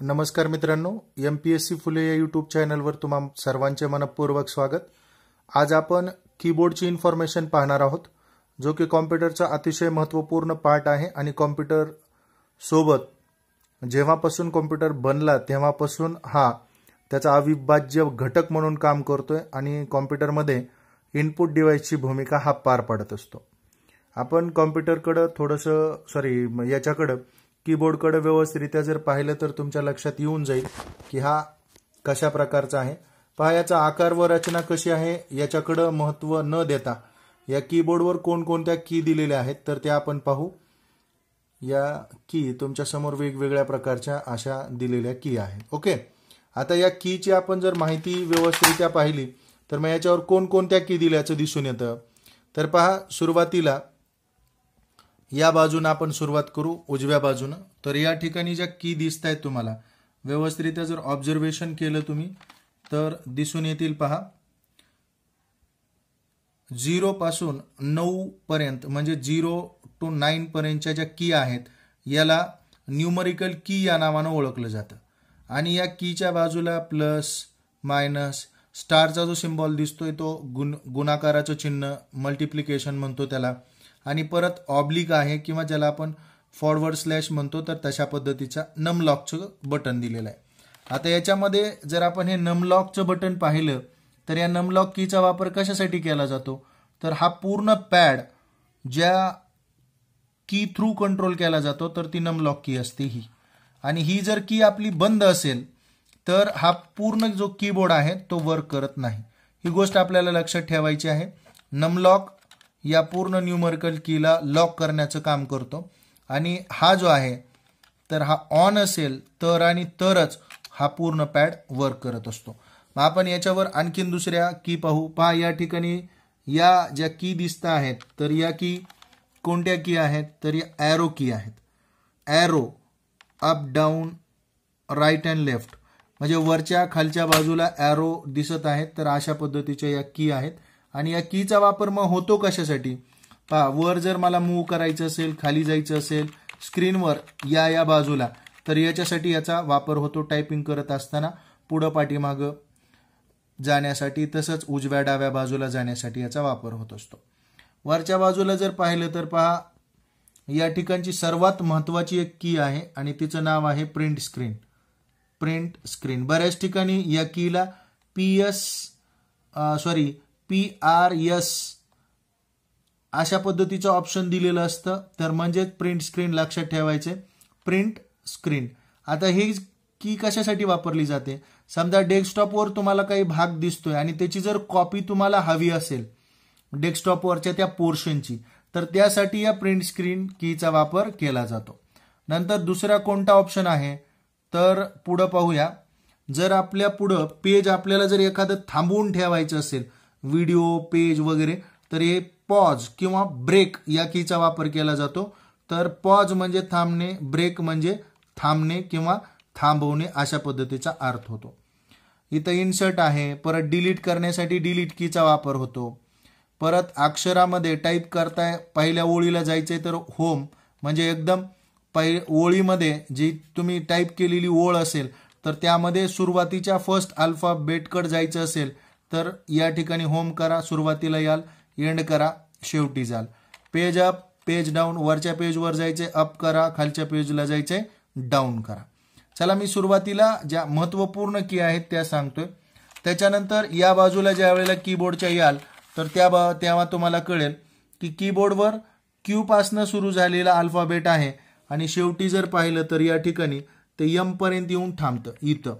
नमस्कार मित्रांनो M P S C Phule या यूट्यूब चॅनलवर तुम्हा सर्वांचे मनपूर्वक स्वागत आज आपण कीबोर्डची इन्फॉर्मेशन पाहणार आहोत जो की कॉम्प्युटरचा अतिशय महत्त्वपूर्ण पार्ट आहे आणि कॉम्प्युटर सोबत जेव्हापासून कॉम्प्युटर बनला तेव्हापासून हा त्याचा अविभाज्य घटक म्हणून काम करतोय आणि कॉम्प्युटरमध्ये इनपुट डिव्हाइसची भूमिका हा पार पाडत असतो आपण कॉम्प्युटरकडं थोडंसं सॉरी याच्याकडं कीबोर्डकडे व्यवस्थितरित्या जर पाहिलं तर तुमच्या लक्षात येऊन जाईल की हा कशा प्रकारचा आहे पहा याचा आकार व रचना कशी आहे याच्याकडं महत्व न देता या कीबोर्डवर कोणकोणत्या की दिलेल्या आहेत तर त्या आपण पाहू या की तुमच्या समोर वेगवेगळ्या प्रकारच्या अशा दिलेल्या की आहे ओके आता या कीची आपण जर माहिती व्यवस्थितरित्या पाहिली तर मग याच्यावर कोणकोणत्या की दिल्याचं दिसून येतं तर पहा सुरुवातीला या बाजूनं आपण सुरुवात करू उजव्या बाजूनं तर या ठिकाणी ज्या की दिसत आहेत तुम्हाला व्यवस्थितरित्या जर ऑब्झर्वेशन केलं तुम्ही तर दिसून येतील पहा पासून नऊ पर्यंत म्हणजे झिरो टू पर्यंतच्या ज्या की आहेत याला न्यूमरिकल की या नावानं ओळखलं जातं आणि या कीच्या बाजूला प्लस मायनस स्टारचा जो सिम्बॉल दिसतोय तो गुण गुणाकाराचं चिन्ह मल्टिप्लिकेशन म्हणतो त्याला आणि परत ऑब्लिक आहे किंवा ज्याला आपण फॉरवर्ड स्लॅश म्हणतो तर तशा पद्धतीच्या नमलॉकचं बटन दिलेलं आहे आता याच्यामध्ये जर आपण हे नमलॉकचं बटन पाहिलं तर या नमलॉक कीचा वापर कशासाठी केला जातो तर हा पूर्ण पॅड ज्या की थ्रू कंट्रोल केला जातो तर ती नमलॉक की असते ही आणि ही जर की आपली बंद असेल तर हा पूर्ण जो कीबोर्ड आहे तो वर्क करत नाही ही गोष्ट आपल्याला लक्षात ठेवायची आहे नमलॉक या पूर्ण न्यूमरिकल कीला लॉक करण्याचं काम करतो आणि हा जो आहे तर हा ऑन असेल तर आणि तरच हा पूर्ण पॅड वर्क करत असतो मग आपण याच्यावर आणखीन दुसऱ्या की पाहू पहा या ठिकाणी या ज्या की दिसत आहेत तर या की कोणत्या की आहेत तर या ॲरो की आहेत arrow up down right and left म्हणजे वरच्या खालच्या बाजूला ॲरो दिसत आहेत तर अशा पद्धतीच्या या की आहेत आणि या कीचा वापर मग होतो कशासाठी पहा वर जर मला मूव्ह करायचं असेल खाली जायचं असेल स्क्रीनवर या या बाजूला तर याच्यासाठी याचा वापर होतो टायपिंग करत असताना पुढं पाठीमागं जाण्यासाठी तसंच उजव्या डाव्या बाजूला जाण्यासाठी याचा वापर होत असतो वरच्या बाजूला जर पाहिलं तर पहा या ठिकाणची सर्वात महत्त्वाची एक की आहे आणि तिचं नाव आहे प्रिंट स्क्रीन प्रिंट स्क्रीन बऱ्याच ठिकाणी या कीला P S sorry P R S अशा पद्धतीचं ऑप्शन दिलेलं असतं तर म्हणजे प्रिंट स्क्रीन लक्षात ठेवायचे प्रिंट स्क्रीन आता ही की कशासाठी वापरली जाते समजा डेस्कटॉपवर तुम्हाला काही भाग दिसतोय आणि त्याची जर कॉपी तुम्हाला हवी असेल डेस्कटॉपवरच्या त्या पोर्शनची तर त्यासाठी या प्रिंट स्क्रीन कीचा वापर केला जातो नंतर दुसरा कोणता ऑप्शन आहे तर पुढं पाहूया जर आपल्या पुढं पेज आपल्याला जर एखादं थांबवून ठेवायचं असेल व्हिडिओ पेज वगैरे तर हे पॉज किंवा ब्रेक या कीचा वापर केला जातो तर पॉज म्हणजे थांबणे ब्रेक म्हणजे थांबणे किंवा थांबवणे अशा पद्धतीचा अर्थ होतो इथं इन्सर्ट आहे परत डिलीट करण्यासाठी डिलीट कीचा वापर होतो परत अक्षरामध्ये टाईप करताय पहिल्या ओळीला जायचंय तर होम म्हणजे एकदम पहि ओळीमध्ये जी तुम्ही टाईप केलेली ओळ असेल तर त्यामध्ये सुरुवातीच्या फर्स्ट अल्फाबेटकड जायचं असेल तर या ठिकाणी होम करा सुरुवातीला याल एंड करा शेवटी जाल पेज अप पेज डाऊन वरच्या पेजवर जायचे अप करा खालच्या पेजला जायचे डाऊन करा चला मी सुरुवातीला ज्या महत्त्वपूर्ण की आहेत त्या सांगतोय त्याच्यानंतर या बाजूला ज्या वेळेला कीबोर्डच्या याल तर त्या तेव्हा तुम्हाला कळेल की कीबोर्डवर क्यूपासनं सुरू झालेला अल्फाबेट आहे आणि शेवटी जर पाहिलं तर या ठिकाणी ते यमपर्यंत येऊन थांबतं इथं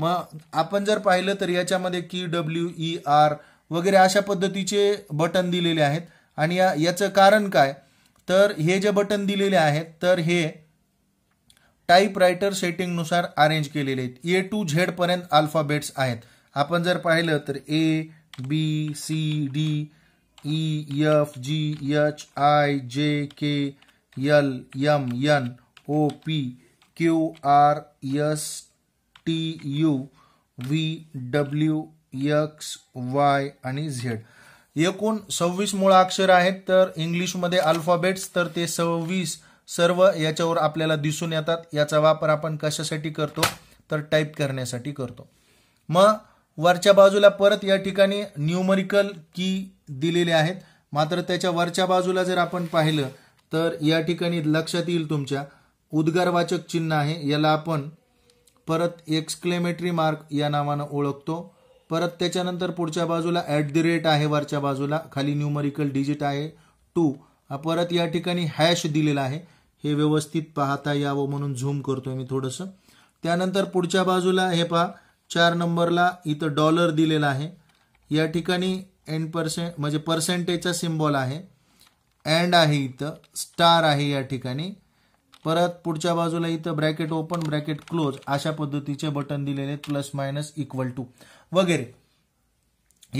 मग आपण जर पाहिलं तर याच्यामध्ये की डब्ल्यू ई आर वगैरे अशा पद्धतीचे बटन दिलेले आहेत आणि या याचं कारण काय तर हे जे बटन दिलेले आहेत तर हे टाईपरायटर सेटिंगनुसार अरेंज केलेले आहेत ए टू झेड पर्यंत अल्फाबेट्स आहेत आपण जर पाहिलं तर A B C D E F G H I J K L M N O P Q R S T U V W X Y आणि Z एकूण सव्वीस अक्षर आहेत तर इंग्लिशमध्ये अल्फाबेट्स तर ते सव्वीस सर्व याच्यावर आपल्याला दिसून येतात याचा वापर आपण कशासाठी करतो तर टाईप करण्यासाठी करतो मग वरच्या बाजूला परत या ठिकाणी न्यूमरिकल की दिलेले आहेत मात्र त्याच्या वरच्या बाजूला जर आपण पाहिलं तर या ठिकाणी लक्षात येईल तुमच्या उद्गारवाचक चिन्ह आहे याला आपण परत एक्सक्लेमेटरी मार्क या नावानं ओळखतो परत त्याच्यानंतर पुढच्या बाजूला ॲट द रेट आहे वरच्या बाजूला खाली न्यूमरिकल डिजिट आहे टू परत या ठिकाणी हॅश दिलेला आहे हे व्यवस्थित पाहता यावं म्हणून झूम करतोय मी थोडंसं त्यानंतर पुढच्या बाजूला हे पहा चार नंबरला इथं डॉलर दिलेला आहे या ठिकाणी एन पर्सेंट म्हणजे पर्सेंटेजचा सिम्बॉल आहे अँड आहे इथं स्टार आहे या ठिकाणी परत पुढच्या बाजूला इथं ब्रॅकेट ओपन ब्रॅकेट क्लोज अशा पद्धतीचे बटन दिलेले प्लस मायनस इक्वल टू वगैरे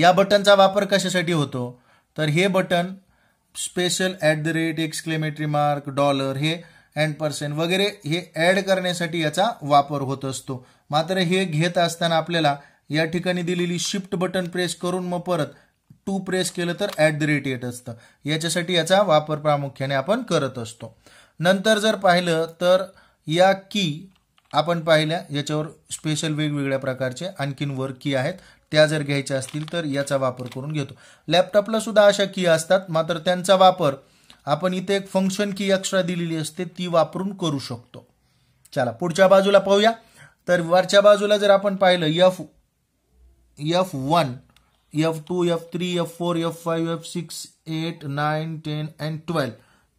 या बटनचा वापर कशासाठी होतो तर हे button special at the rate exclamatory mark dollar हे अँड पर्सेंट वगैरे हे ऍड करण्यासाठी याचा वापर होत असतो मात्र हे घेत असताना आपल्याला या ठिकाणी दिलेली शिफ्ट बटन प्रेस करून मग परत टू प्रेस केलं तर ऍट द रेट येत असतं याच्यासाठी याचा वापर प्रामुख्याने आपण करत असतो नंतर जर पाहिलं तर या की आपण पाहिल्या याच्यावर स्पेशल वेगवेगळ्या प्रकारचे आणखीन वर की आहेत त्या जर घ्यायच्या असतील तर याचा वापर करून घेतो लॅपटॉपला सुद्धा अशा की असतात मात्र त्यांचा वापर आपण इथे एक फंक्शन की एक्स्ट्रा दिलेली असते ती वापरून करू शकतो चला पुढच्या बाजूला पाहूया तर वरच्या बाजूला जर आपण पाहिलं F F one F two F three F four F five F six eight nine ten and twelve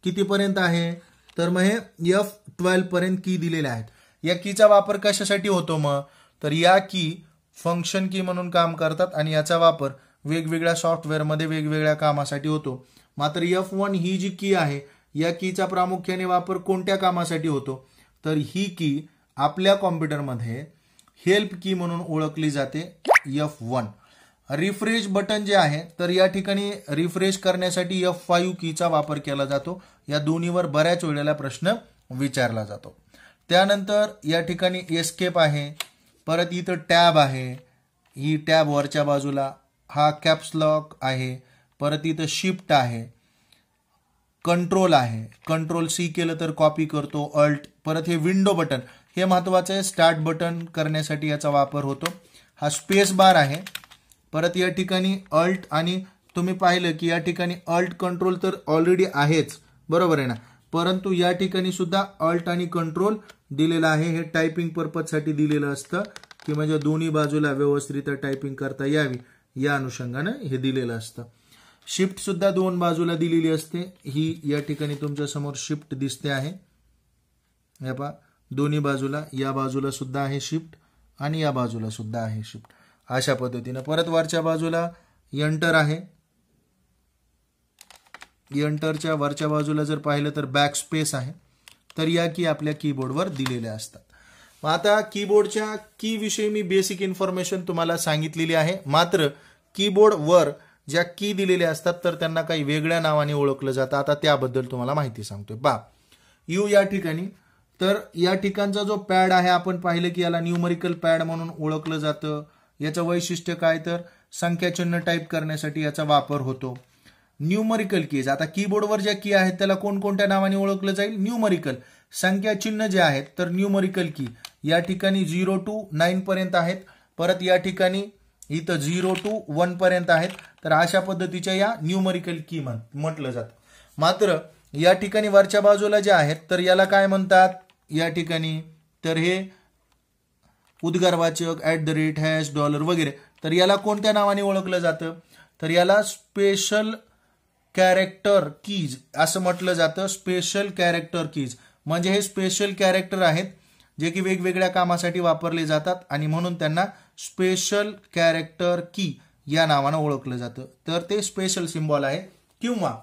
कितीपर्यंत आहे तर मग हे एफ ट्वेल्व पर्यंत की दिलेल्या आहेत या कीचा वापर कशासाठी होतो मग तर या की फंक्शन की म्हणून काम करतात आणि याचा वापर वेगवेगळ्या सॉफ्टवेअरमध्ये वेगवेगळ्या कामासाठी होतो मात्र एफ वन ही जी की आहे या कीचा प्रामुख्याने वापर कोणत्या कामासाठी होतो तर ही की आपल्या कॉम्प्युटरमध्ये हेल्प की म्हणून ओळखली जाते एफ वन रिफ्रेश बटन जे आहे तर या ठिकाणी रिफ्रेश करण्यासाठी एफ फाईव्ह कीचा वापर केला जातो या दोन्हीवर बऱ्याच वेळेला प्रश्न विचारला जातो त्यानंतर या ठिकाणी एस्केप आहे परत इथं टॅब आहे ही टॅब वरच्या बाजूला हा कॅप्सलॉक आहे परत इथं शिफ्ट आहे कंट्रोल आहे कंट्रोल सी केलं तर कॉपी करतो अल्ट परत हे विंडो बटन हे महत्वाचं आहे स्टार्ट बटन करण्यासाठी याचा वापर होतो हा स्पेस बार आहे परत या ठिकाणी अल्ट आणि तुम्ही पाहिलं की या ठिकाणी अल्ट कंट्रोल तर ऑलरेडी आहेच बरोबर आहे ना परंतु या ठिकाणी सुद्धा अल्ट आणि कंट्रोल दिलेलं आहे हे टायपिंग पर्पजसाठी दिलेलं असतं की म्हणजे दोन्ही बाजूला व्यवस्थित टायपिंग करता यावी या अनुषंगानं हे दिलेलं असतं शिफ्ट सुद्धा दोन बाजूला दिलेली असते ही या ठिकाणी तुमच्या समोर शिफ्ट दिसते आहे या पा दोन्ही बाजूला या बाजूला सुद्धा आहे शिफ्ट आणि या बाजूला सुद्धा आहे शिफ्ट अशा पद्धतीनं परत वरच्या बाजूला यंटर आहे यंटरच्या वरच्या बाजूला जर पाहिलं तर बॅक स्पेस आहे तर या की आपल्या कीबोर्डवर दिलेल्या असतात मग आता कीबोर्डच्या विषयी मी बेसिक इन्फॉर्मेशन तुम्हाला सांगितलेली आहे मात्र वर ज्या की दिलेल्या असतात तर त्यांना काही वेगळ्या नावाने ओळखलं जातं आता त्याबद्दल तुम्हाला माहिती सांगतोय बा यू या ठिकाणी तर या ठिकाणचा जो पॅड आहे आपण पाहिलं की याला न्यूमरिकल पॅड म्हणून ओळखलं जातं याचं वैशिष्ट्य काय तर संख्याचिन्ह टाईप करण्यासाठी याचा वापर होतो न्यूमरिकल कीज आता कीबोर्डवर ज्या की आहेत त्याला कोणकोणत्या नावाने ओळखलं जाईल न्यूमरिकल संख्याचिन्ह जे आहेत तर न्यूमरिकल की या ठिकाणी झिरो टू नाईन पर्यंत आहेत परत या ठिकाणी इथं झिरो टू वन पर्यंत आहेत तर अशा पद्धतीच्या या न्यूमरिकल की म्हटलं जातं मात्र या ठिकाणी वरच्या बाजूला जे आहेत तर याला काय म्हणतात या ठिकाणी तर हे उद्गारवाचक at the rate hash dollar वगैरे तर याला कोणत्या नावाने ओळखलं जातं तर याला स्पेशल कॅरेक्टर कीज असं म्हटलं जातं स्पेशल कॅरेक्टर कीज म्हणजे हे स्पेशल कॅरेक्टर आहेत जे की वेगवेगळ्या कामासाठी वापरले जातात आणि म्हणून त्यांना स्पेशल कॅरेक्टर की या नावानं ओळखलं जातं तर ते स्पेशल सिम्बॉल आहे किंवा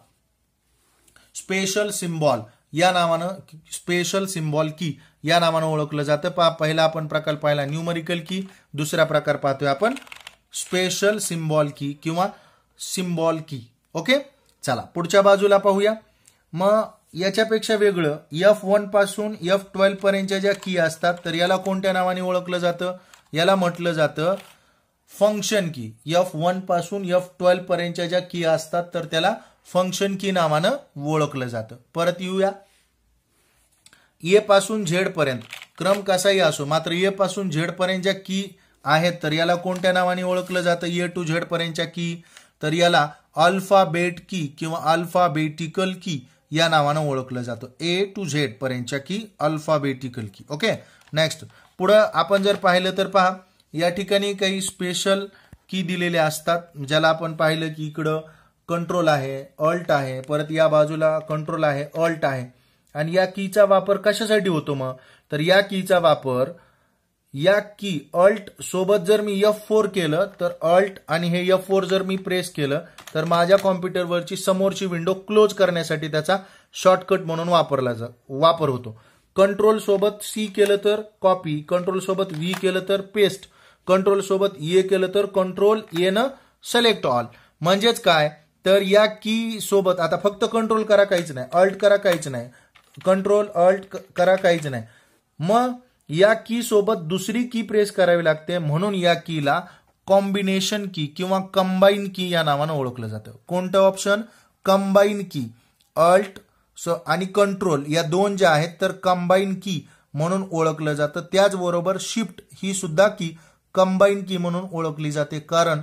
स्पेशल सिम्बॉल या नावानं स्पेशल सिम्बॉल की या नावानं ओळखलं जातं पहा पहिला आपण प्रकार पाहिला न्यूमरिकल की दुसरा प्रकार पाहतोय आपण स्पेशल सिम्बॉल की किंवा सिम्बॉल की ओके चला पुढच्या बाजूला पाहूया मग याच्यापेक्षा वेगळं एफ वन पासून एफ ट्वेल्व पर्यंतच्या ज्या की असतात तर याला कोणत्या नावाने ओळखलं जातं याला म्हटलं जातं फंक्शन की एफ वन पासून एफ ट्वेल्व पर्यंतच्या ज्या की असतात तर त्याला फंक्शन की नावानं ओळखलं जातं परत येऊया ए पासून झेड पर्यंत क्रम कसाही असो मात्र ए पासून पर्यंत ज्या की आहेत तर याला कोणत्या नावाने ओळखलं जातं ए टू झेड पर्यंतच्या की तर याला अल्फाबेट की किंवा अल्फाबेटिकल की या नावानं ओळखलं जातं ए टू झेड पर्यंतच्या की अल्फाबेटिकल की ओके नेक्स्ट पुढं आपण जर पाहिलं तर पहा या ठिकाणी काही स्पेशल की दिलेल्या असतात ज्याला आपण पाहिलं की इकडं कंट्रोल आहे अल्ट आहे परत या बाजूला कंट्रोल आहे अल्ट आहे आणि या कीचा वापर कशासाठी होतो मग तर या कीचा वापर या की अल्ट सोबत जर मी एफ फोर केलं तर अल्ट आणि हे एफ फोर जर मी प्रेस केलं तर माझ्या कॉम्प्युटरवरची समोरची विंडो क्लोज करण्यासाठी त्याचा शॉर्टकट म्हणून वापरला जा वापर होतो कंट्रोल सोबत सी केलं तर कॉपी कंट्रोल सोबत व्ही केलं तर पेस्ट कंट्रोल सोबत ए केलं तर कंट्रोल ए न सिलेक्ट ऑल म्हणजेच काय तर या की सोबत आता फक्त कंट्रोल करा काहीच नाही अल्ट करा काहीच नाही कंट्रोल अल्ट करा काहीच नाही मग या की सोबत दुसरी की प्रेस करावी लागते म्हणून या कीला कॉम्बिनेशन की किंवा कंबाईन की या नावानं ओळखलं जातं कोणतं ऑप्शन कंबाईन की अल्ट आणि कंट्रोल या दोन ज्या आहेत तर कंबाईन की म्हणून ओळखलं जातं त्याचबरोबर शिफ्ट ही सुद्धा की कंबाईन की म्हणून ओळखली जाते कारण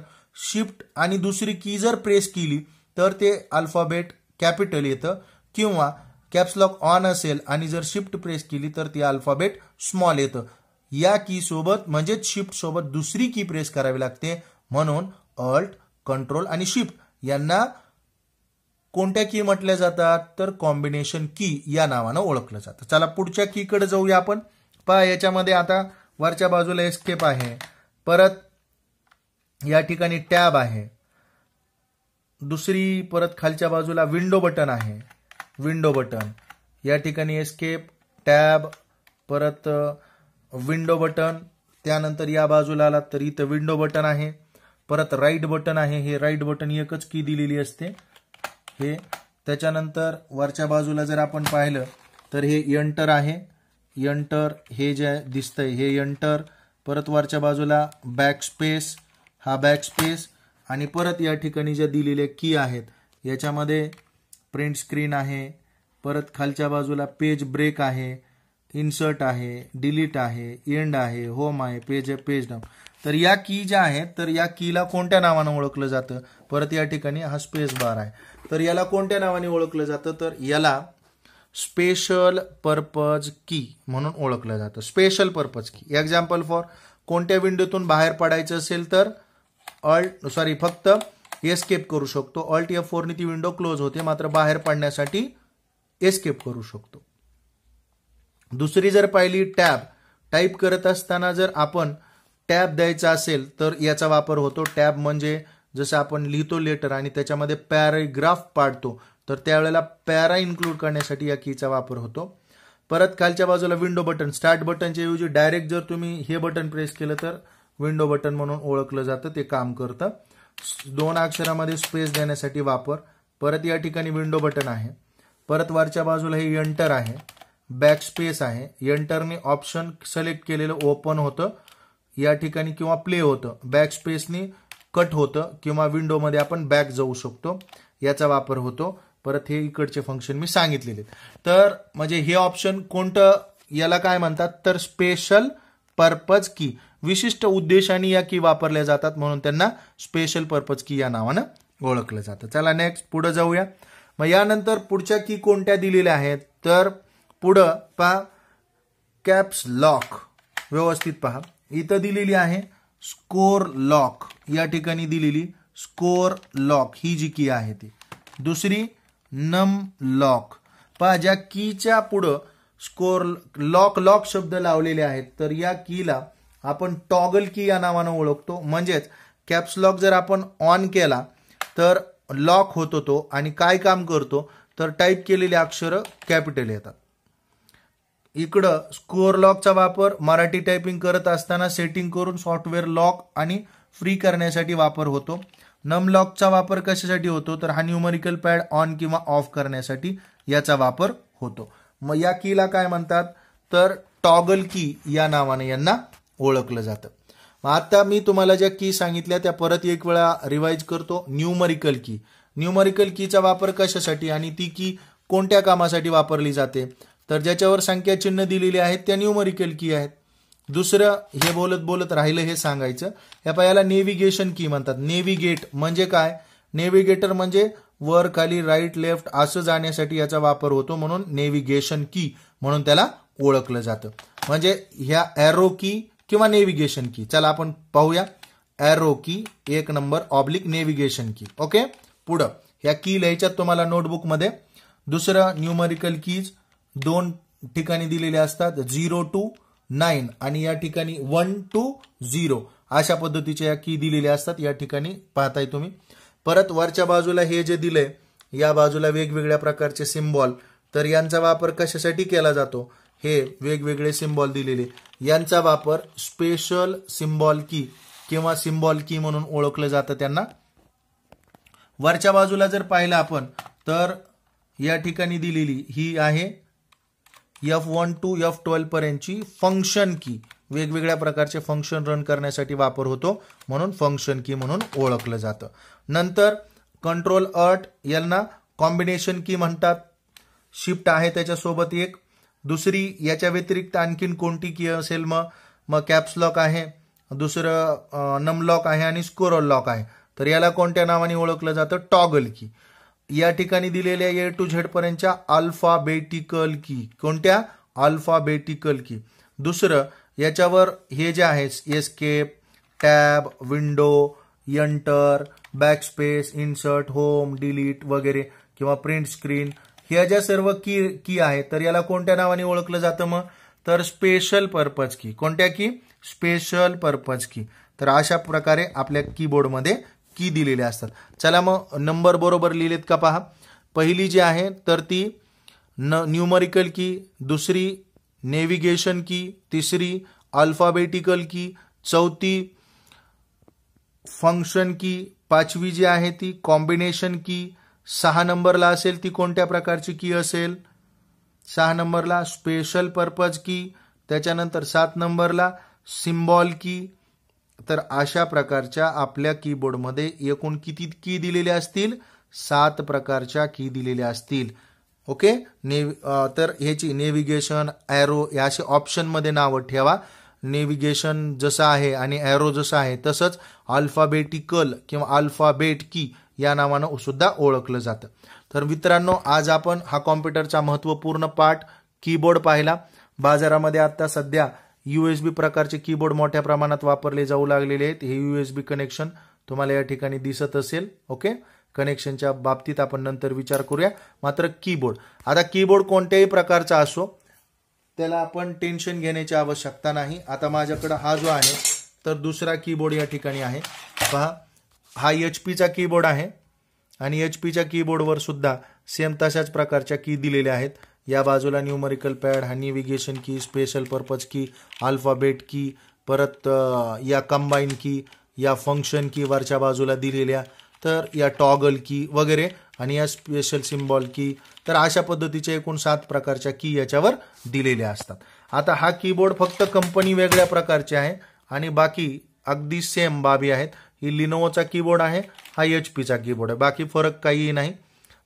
शिफ्ट आणि दुसरी की जर प्रेस केली तर ते अल्फाबेट कॅपिटल येतं किंवा कॅप्सलॉक ऑन असेल आणि जर शिफ्ट प्रेस केली तर ती अल्फाबेट स्मॉल येतं या की सोबत म्हणजेच शिफ्ट सोबत दुसरी की प्रेस करावी लागते म्हणून अल्ट कंट्रोल आणि शिफ्ट यांना कोणत्या की म्हटल्या जातात तर कॉम्बिनेशन की या नावानं ओळखलं जातं चला पुढच्या कडे जाऊया आपण पहा याच्यामध्ये आता वरच्या बाजूला एस्केप आहे परत या ठिकाणी टॅब आहे दुसरी परत खालच्या बाजूला विंडो बटन आहे विंडो बटन या ठिकाणी एस्केप टॅब परत विंडो बटन त्यानंतर या बाजूला आलात तर इथं विंडो बटन आहे परत राईट बटन आहे हे राईट बटन एकच की दिलेली असते हे त्याच्यानंतर वरच्या बाजूला जर आपण पाहिलं तर हे यंटर आहे एंटर हे जे दिसतंय हे यंटर परत वरच्या बाजूला बॅकस्पेस हा बॅकस्पेस आणि परत या ठिकाणी ज्या दिलेल्या की आहेत याच्यामध्ये प्रिंट स्क्रीन आहे परत खालच्या बाजूला पेज ब्रेक आहे इन्सर्ट आहे डिलीट आहे एंड आहे होम आहे पेज आहे पेज नाव तर या की ज्या आहेत तर या कीला कोणत्या नावानं ओळखलं जातं परत या ठिकाणी हा स्पेस बार आहे तर याला कोणत्या नावाने ओळखलं जातं तर याला स्पेशल पर्पज की म्हणून ओळखलं जातं special purpose key example for कोणत्या विंडोतून बाहेर पडायचं असेल तर ऑल सॉरी फक्त एस्केप करू शकतो ऑल्ट या फोरने ती विंडो क्लोज होते मात्र बाहेर पडण्यासाठी एस्केप करू शकतो दुसरी जर पाहिली टॅब टाईप करत असताना जर आपण टॅब द्यायचा असेल तर याचा वापर होतो टॅब म्हणजे जसं आपण लिहितो लेटर आणि त्याच्यामध्ये पॅरेग्राफ पाडतो तर त्यावेळेला पॅरा इन्क्लूड करण्यासाठी या कीचा वापर होतो परत खालच्या बाजूला विंडो बटन स्टार्ट बटनच्या ऐवजी डायरेक्ट जर तुम्ही हे बटन प्रेस केलं तर विंडो बटन म्हणून ओळखलं जातं ते काम करतं दोन अक्षरामध्ये स्पेस देण्यासाठी वापर परत या ठिकाणी विंडो बटन आहे परत वरच्या बाजूला हे एंटर आहे बॅक स्पेस आहे एंटरने ऑप्शन सिलेक्ट केलेलं ओपन होतं या ठिकाणी किंवा प्ले होतं बॅक स्पेसनी कट होतं किंवा विंडोमध्ये आपण बॅक जाऊ शकतो याचा वापर होतो परत हे इकडचे फंक्शन मी सांगितलेले तर म्हणजे हे ऑप्शन कोणतं याला काय म्हणतात तर स्पेशल पर्पज की विशिष्ट उद्देशाने या की वापरल्या जातात म्हणून त्यांना स्पेशल पर्पज की या नावानं ओळखलं जातं चला नेक्स्ट पुढं जाऊया मग यानंतर पुढच्या की कोणत्या दिलेल्या आहेत तर पुढं पहा कॅप्स लॉक व्यवस्थित पहा इथं दिलेली आहे स्कोर लॉक या ठिकाणी दिलेली स्कोर लॉक ही जी की आहे ती दुसरी नम लॉक पहा ज्या कीच्या पुढं स्कोर लॉक लॉक शब्द लावलेले आहेत तर या कीला आपण टॉगल की या नावानं ओळखतो म्हणजेच कॅप्स लॉक जर आपण ऑन केला तर लॉक होतो तो आणि काय काम करतो तर टाईप केलेली अक्षरं कॅपिटल येतात इकडं स्कोअर लॉकचा वापर मराठी टायपिंग करत असताना सेटिंग करून सॉफ्टवेअर लॉक आणि फ्री करण्यासाठी वापर होतो नम लॉकचा वापर कशासाठी होतो तर हा न्यूमरिकल पॅड ऑन किंवा ऑफ करण्यासाठी याचा वापर होतो मग या कीला काय म्हणतात तर टॉगल की या नावाने यांना ओळखलं जातं मग आता मी तुम्हाला ज्या की सांगितल्या त्या परत एक वेळा रिवाईज करतो न्यूमरिकल की न्यूमरिकल कीचा वापर कशासाठी आणि ती की कोणत्या कामासाठी वापरली जाते तर ज्याच्यावर संख्या चिन्ह दिलेली आहेत त्या न्यूमरिकल की आहेत दुसरं हे बोलत बोलत राहिलं हे सांगायचं या पायाला नेव्हिगेशन की म्हणतात नेव्हिगेट म्हणजे काय नेव्हिगेटर म्हणजे वर खाली राईट लेफ्ट असं जाण्यासाठी याचा वापर होतो म्हणून नेव्हिगेशन की म्हणून त्याला ओळखलं जातं म्हणजे ह्या एरो की किंवा नेव्हिगेशन की चला आपण पाहूया एरो की एक number oblique navigation key okay पुढं ह्या की लिहायच्यात तुम्हाला नोटबुकमध्ये दुसरं न्यूमरिकल कीज दोन ठिकाणी दिलेले असतात झिरो टू नाईन आणि या ठिकाणी वन टू झिरो अशा पद्धतीच्या या की दिलेल्या असतात या ठिकाणी पाहताय तुम्ही परत वरच्या बाजूला हे जे दिले या बाजूला वेगवेगळ्या प्रकारचे सिम्बॉल तर यांचा वापर कशासाठी केला जातो हे वेगवेगळे सिम्बॉल दिलेले यांचा वापर स्पेशल सिम्बॉल की किंवा सिम्बॉल की म्हणून ओळखलं जातं त्यांना वरच्या बाजूला जर पाहिलं आपण तर या ठिकाणी दिलेली ही आहे F one two F twelve पर्यंतची फंक्शन की वेगवेगळ्या प्रकारचे फंक्शन रन करण्यासाठी वापर होतो म्हणून फंक्शन की म्हणून ओळखलं जातं नंतर कंट्रोल अट यांना कॉम्बिनेशन की म्हणतात शिफ्ट आहे त्याच्यासोबत एक दुसरी याच्या व्यतिरिक्त आणखीन कोणती की असेल मग मग कॅप्सलॉक आहे दुसरं नमलॉक आहे आणि स्कोरल लॉक आहे तर याला कोणत्या नावाने ओळखलं जातं टॉगल की या ठिकाणी दिलेल्या ए टू झेड पर्यंतच्या अल्फाबेटिकल की कोणत्या अल्फाबेटिकल की दुसरं याच्यावर हे जे आहे escape tab window enter backspace insert home delete वगैरे किंवा प्रिंट स्क्रीन ह्या ज्या सर्व की की आहे तर याला कोणत्या नावाने ओळखलं जातं मग तर स्पेशल पर्पज की कोणत्या की स्पेशल पर्पज की तर अशा प्रकारे आपल्या कीबोर्डमध्ये की दिलेले असतात चला मग नंबर बरोबर लिहिलेत का पहा पहिली जी आहे तर ती न न्यूमरिकल की दुसरी नेव्हिगेशन की तिसरी अल्फाबेटिकल की चौथी फंक्शन की पाचवी जी आहे ती कॉम्बिनेशन की सहा नंबरला असेल ती कोणत्या प्रकारची की असेल सहा नंबरला स्पेशल पर्पज की त्याच्यानंतर सात नंबरला सिम्बॉल की तर अशा प्रकारच्या आपल्या कीबोर्डमध्ये एकूण किती की दिलेल्या असतील सात प्रकारच्या की दिलेल्या असतील ओके ने तर ह्याची नेव्हिगेशन ॲरो या असे ऑप्शनमध्ये नावं ठेवा नेव्हिगेशन जसं आहे आणि ॲरो जसं आहे तसंच अल्फाबेटिकल किंवा अल्फाबेट की या नावानं सुद्धा ओळखलं जातं तर मित्रांनो आज आपण हा कॉम्प्युटरचा महत्त्वपूर्ण पाठ कीबोर्ड पाहिला बाजारामध्ये आत्ता सध्या यू एस बी प्रकारचे कीबोर्ड मोठ्या प्रमाणात वापरले जाऊ लागलेले आहेत हे यू एस बी कनेक्शन तुम्हाला या ठिकाणी दिसत असेल ओके कनेक्शनच्या बाबतीत आपण नंतर विचार करूया मात्र कीबोर्ड आता कीबोर्ड कोणत्याही प्रकारचा असो त्याला आपण टेन्शन घेण्याची आवश्यकता नाही आता माझ्याकडं हा जो आहे तर दुसरा कीबोर्ड या ठिकाणी आहे पहा हा एच पीचा कीबोर्ड आहे आणि एच पीच्या कीबोर्डवर सुद्धा सेम तशाच प्रकारच्या की दिलेल्या आहेत या बाजूला न्यूमरिकल पॅड हा navigation key special purpose key alphabet key परत या कंबाईन की या फंक्शन की वरच्या बाजूला दिलेल्या तर या टॉगल की वगैरे आणि या स्पेशल सिम्बॉल की तर अशा पद्धतीच्या एकूण सात प्रकारच्या की याच्यावर दिलेल्या असतात आता हा कीबोर्ड फक्त कंपनी वेगळ्या प्रकारची आहे आणि बाकी अगदी सेम बाबी आहेत ही लिनोवोचा कीबोर्ड आहे हा एच पीचा कीबोर्ड आहे बाकी फरक काहीही नाही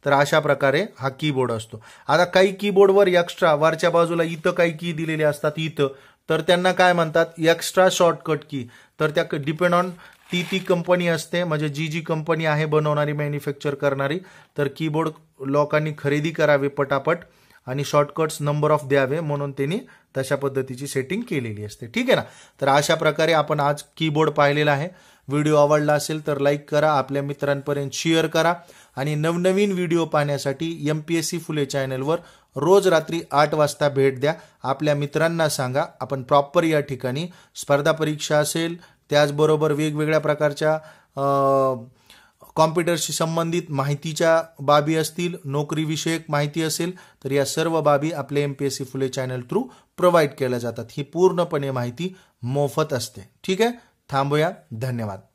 तर अशा प्रकारे हा कीबोर्ड असतो आता काही कीबोर्डवर एक्स्ट्रा वरच्या बाजूला इथं काही की दिलेले असतात इथं तर त्यांना काय म्हणतात एक्स्ट्रा शॉर्टकट की तर त्या डिपेंड ऑन ती ती कंपनी असते म्हणजे जी जी कंपनी आहे बनवणारी मॅन्युफॅक्चर करणारी तर कीबोर्ड लोकांनी खरेदी करावे पटापट आणि शॉर्टकट्स नंबर ऑफ द्यावे म्हणून त्यांनी तशा पद्धतीची सेटिंग केलेली असते ठीक आहे ना तर अशा प्रकारे आपण आज कीबोर्ड पाहिलेला आहे व्हिडिओ आवडला असेल तर लाईक करा आपल्या मित्रांपर्यंत शेअर करा आणि नवनवीन व्हिडिओ पाहण्यासाठी M P S C Phule चॅनलवर रोज रात्री आठ वाजता भेट द्या आपल्या मित्रांना सांगा आपण प्रॉपर या ठिकाणी स्पर्धा परीक्षा असेल त्याचबरोबर वेगवेगळ्या प्रकारच्या कॉम्प्युटरशी संबंधित माहितीच्या बाबी असतील नोकरीविषयक माहिती असेल तर या सर्व बाबी आपले M P S C Phule channel through provide केल्या जातात ही पूर्णपणे माहिती मोफत असते ठीक आहे थांबूया धन्यवाद